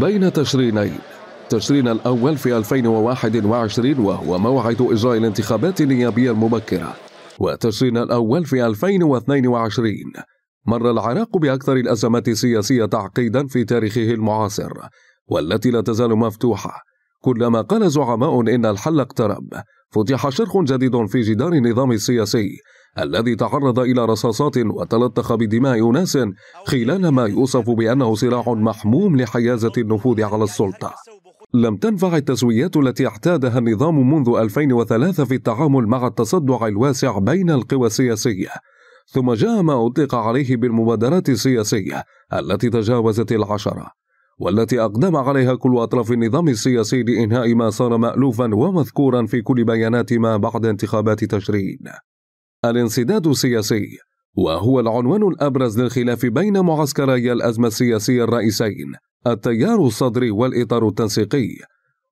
بين تشرينين تشرين الأول في 2021 وهو موعد إجراء الانتخابات النيابية المبكرة وتشرين الأول في 2022 مر العراق بأكثر الأزمات السياسية تعقيدا في تاريخه المعاصر والتي لا تزال مفتوحة كلما قال زعماء إن الحل اقترب فتح شرخ جديد في جدار النظام السياسي الذي تعرض إلى رصاصات وتلطخ بدماء أناس خلال ما يوصف بأنه صراع محموم لحيازة النفوذ على السلطة لم تنفع التسويات التي اعتادها النظام منذ 2003 في التعامل مع التصدع الواسع بين القوى السياسية ثم جاء ما أطلق عليه بالمبادرات السياسية التي تجاوزت العشرة والتي أقدم عليها كل أطراف النظام السياسي لإنهاء ما صار مألوفا ومذكورا في كل بيانات ما بعد انتخابات تشرين الانسداد السياسي وهو العنوان الأبرز للخلاف بين معسكري الأزمة السياسية الرئيسين التيار الصدري والإطار التنسيقي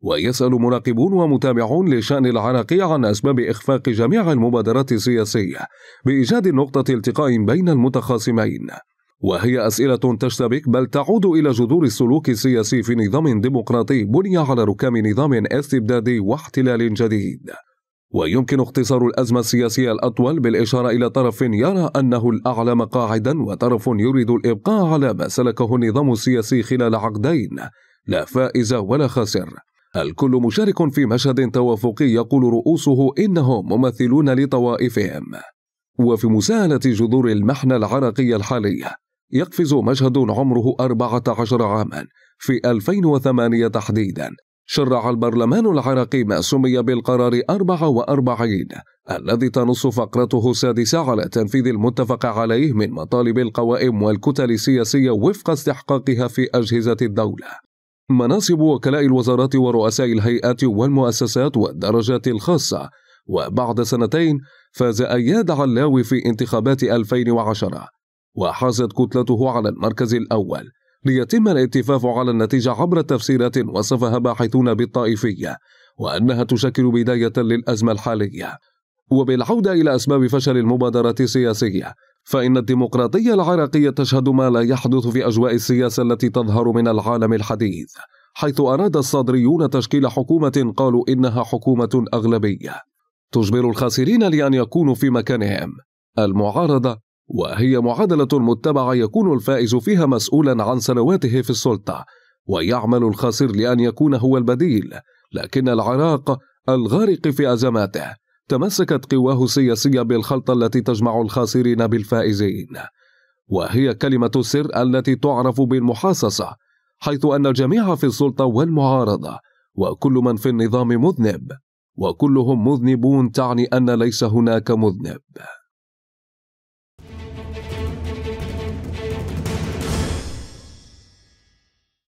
ويسأل مراقبون ومتابعون لشأن العراقي عن أسباب إخفاق جميع المبادرات السياسية بإيجاد نقطة التقاء بين المتخاصمين وهي أسئلة تشتبك بل تعود إلى جذور السلوك السياسي في نظام ديمقراطي بني على ركام نظام استبدادي واحتلال جديد ويمكن اختصار الأزمة السياسية الأطول بالإشارة إلى طرف يرى أنه الأعلى مقاعدا وطرف يريد الإبقاء على ما سلكه النظام السياسي خلال عقدين لا فائز ولا خاسر الكل مشارك في مشهد توافقي يقول رؤوسه إنهم ممثلون لطوائفهم وفي مساءلة جذور المحنة العراقية الحالية يقفز مشهد عمره 14 عاما في 2008 تحديدا شرع البرلمان العراقي ما سمي بالقرار 44 الذي تنص فقرته السادسة على تنفيذ المتفق عليه من مطالب القوائم والكتل السياسية وفق استحقاقها في أجهزة الدولة مناصب وكلاء الوزارات ورؤساء الهيئات والمؤسسات والدرجات الخاصة وبعد سنتين فاز أياد علاوي في انتخابات 2010 وحازت كتلته على المركز الأول ليتم الاتفاق على النتيجة عبر تفسيرات وصفها باحثون بالطائفية وأنها تشكل بداية للأزمة الحالية وبالعودة إلى أسباب فشل المبادرة السياسية فإن الديمقراطية العراقية تشهد ما لا يحدث في أجواء السياسة التي تظهر من العالم الحديث حيث أراد الصادريون تشكيل حكومة قالوا إنها حكومة أغلبية تجبر الخاسرين لأن يكونوا في مكانهم المعارضة وهي معادلة متبعة يكون الفائز فيها مسؤولا عن سنواته في السلطة ويعمل الخاسر لأن يكون هو البديل لكن العراق الغارق في أزماته تمسكت قواه السياسية بالخلطة التي تجمع الخاسرين بالفائزين وهي كلمة السر التي تعرف بالمحاصصة حيث أن الجميع في السلطة والمعارضة وكل من في النظام مذنب وكلهم مذنبون تعني أن ليس هناك مذنب